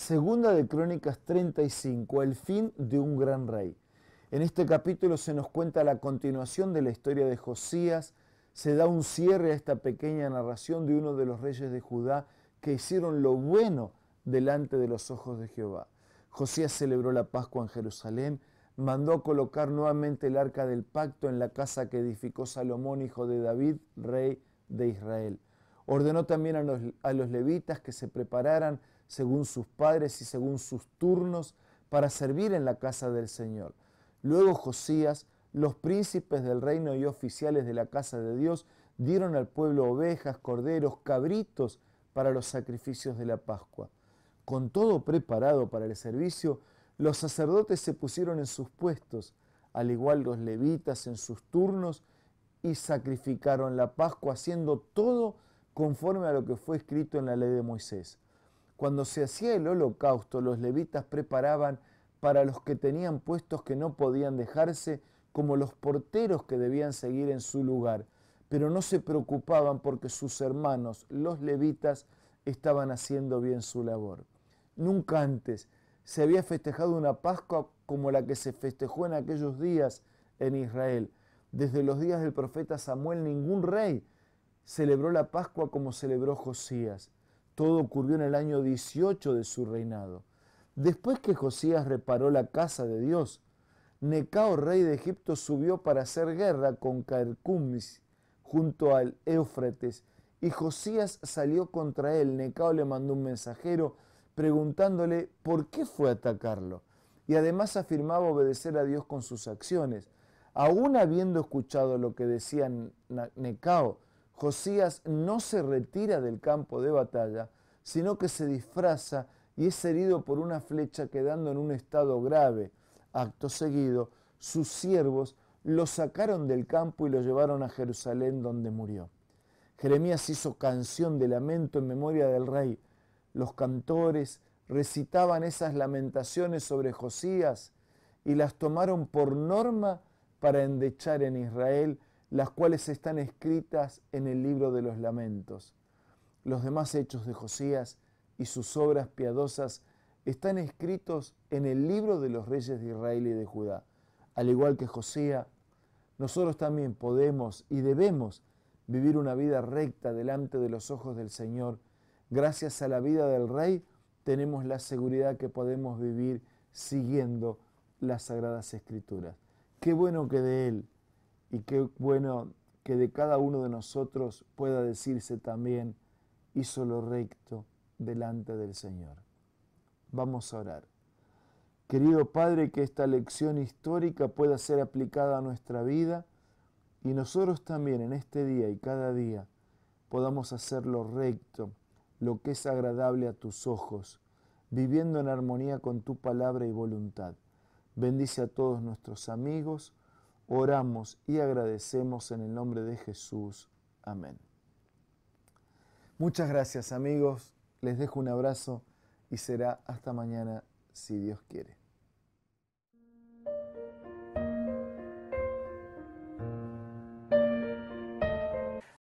Segunda de Crónicas 35, el fin de un gran rey. En este capítulo se nos cuenta la continuación de la historia de Josías, se da un cierre a esta pequeña narración de uno de los reyes de Judá que hicieron lo bueno delante de los ojos de Jehová. Josías celebró la Pascua en Jerusalén, mandó colocar nuevamente el arca del pacto en la casa que edificó Salomón, hijo de David, rey de Israel. Ordenó también a los, a los levitas que se prepararan según sus padres y según sus turnos para servir en la casa del Señor. Luego Josías, los príncipes del reino y oficiales de la casa de Dios dieron al pueblo ovejas, corderos, cabritos para los sacrificios de la Pascua. Con todo preparado para el servicio, los sacerdotes se pusieron en sus puestos, al igual los levitas en sus turnos, y sacrificaron la Pascua haciendo todo conforme a lo que fue escrito en la ley de Moisés. Cuando se hacía el holocausto, los levitas preparaban para los que tenían puestos que no podían dejarse, como los porteros que debían seguir en su lugar, pero no se preocupaban porque sus hermanos, los levitas, estaban haciendo bien su labor. Nunca antes se había festejado una Pascua como la que se festejó en aquellos días en Israel. Desde los días del profeta Samuel ningún rey celebró la Pascua como celebró Josías. Todo ocurrió en el año 18 de su reinado. Después que Josías reparó la casa de Dios, Necao, rey de Egipto, subió para hacer guerra con Caercumis junto al Éufrates, y Josías salió contra él. Necao le mandó un mensajero preguntándole por qué fue a atacarlo, y además afirmaba obedecer a Dios con sus acciones. Aún habiendo escuchado lo que decía Necao, Josías no se retira del campo de batalla, sino que se disfraza y es herido por una flecha quedando en un estado grave. Acto seguido, sus siervos lo sacaron del campo y lo llevaron a Jerusalén donde murió. Jeremías hizo canción de lamento en memoria del rey. Los cantores recitaban esas lamentaciones sobre Josías y las tomaron por norma para endechar en Israel las cuales están escritas en el libro de los lamentos. Los demás hechos de Josías y sus obras piadosas están escritos en el libro de los reyes de Israel y de Judá. Al igual que Josías, nosotros también podemos y debemos vivir una vida recta delante de los ojos del Señor. Gracias a la vida del Rey tenemos la seguridad que podemos vivir siguiendo las sagradas escrituras. Qué bueno que de Él y qué bueno que de cada uno de nosotros pueda decirse también, hizo lo recto delante del Señor. Vamos a orar. Querido Padre, que esta lección histórica pueda ser aplicada a nuestra vida y nosotros también en este día y cada día podamos hacer lo recto, lo que es agradable a tus ojos, viviendo en armonía con tu palabra y voluntad. Bendice a todos nuestros amigos, oramos y agradecemos en el nombre de Jesús. Amén. Muchas gracias amigos, les dejo un abrazo y será hasta mañana si Dios quiere.